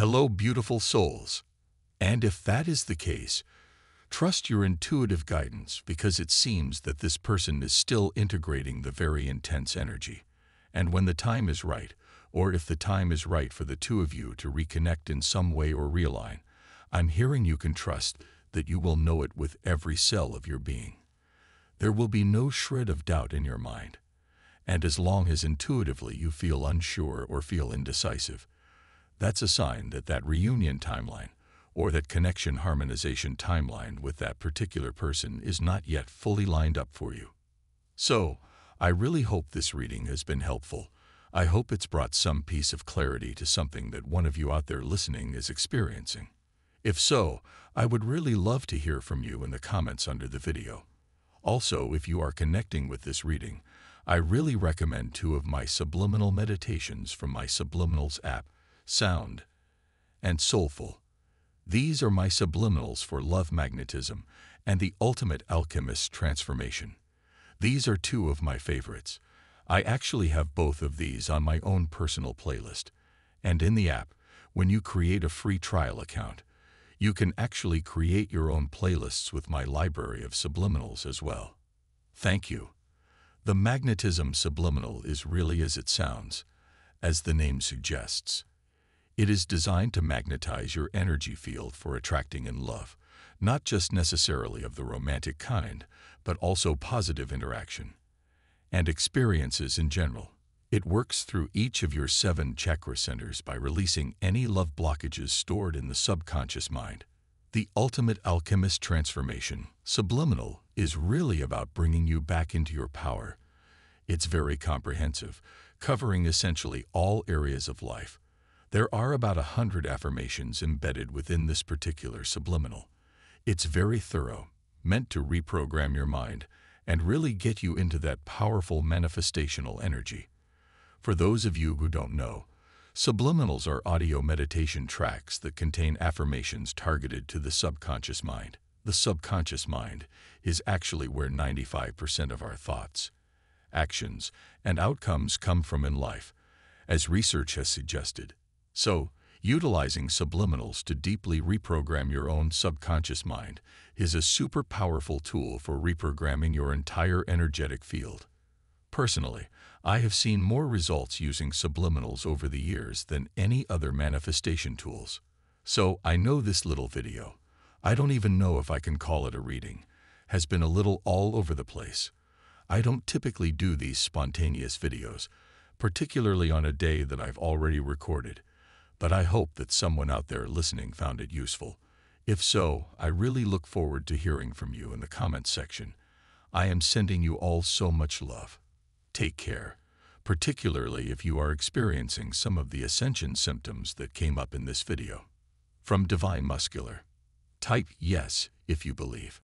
Hello, beautiful souls. And if that is the case, trust your intuitive guidance because it seems that this person is still integrating the very intense energy. And when the time is right, or if the time is right for the two of you to reconnect in some way or realign, I'm hearing you can trust that you will know it with every cell of your being. There will be no shred of doubt in your mind. And as long as intuitively you feel unsure or feel indecisive, that's a sign that that reunion timeline or that connection harmonization timeline with that particular person is not yet fully lined up for you. So, I really hope this reading has been helpful. I hope it's brought some piece of clarity to something that one of you out there listening is experiencing. If so, I would really love to hear from you in the comments under the video. Also, if you are connecting with this reading, I really recommend two of my subliminal meditations from my Subliminals app sound, and soulful. These are my subliminals for love magnetism and the ultimate alchemist's transformation. These are two of my favorites. I actually have both of these on my own personal playlist. And in the app, when you create a free trial account, you can actually create your own playlists with my library of subliminals as well. Thank you. The magnetism subliminal is really as it sounds, as the name suggests. It is designed to magnetize your energy field for attracting in love, not just necessarily of the romantic kind, but also positive interaction and experiences in general. It works through each of your seven chakra centers by releasing any love blockages stored in the subconscious mind. The ultimate alchemist transformation, subliminal, is really about bringing you back into your power. It's very comprehensive, covering essentially all areas of life, there are about a hundred affirmations embedded within this particular subliminal. It's very thorough, meant to reprogram your mind and really get you into that powerful manifestational energy. For those of you who don't know, subliminals are audio meditation tracks that contain affirmations targeted to the subconscious mind. The subconscious mind is actually where 95% of our thoughts, actions, and outcomes come from in life, as research has suggested. So, utilizing subliminals to deeply reprogram your own subconscious mind is a super powerful tool for reprogramming your entire energetic field. Personally, I have seen more results using subliminals over the years than any other manifestation tools. So I know this little video, I don't even know if I can call it a reading, has been a little all over the place. I don't typically do these spontaneous videos, particularly on a day that I've already recorded, but I hope that someone out there listening found it useful. If so, I really look forward to hearing from you in the comments section. I am sending you all so much love. Take care, particularly if you are experiencing some of the ascension symptoms that came up in this video. From Divine Muscular. Type yes if you believe.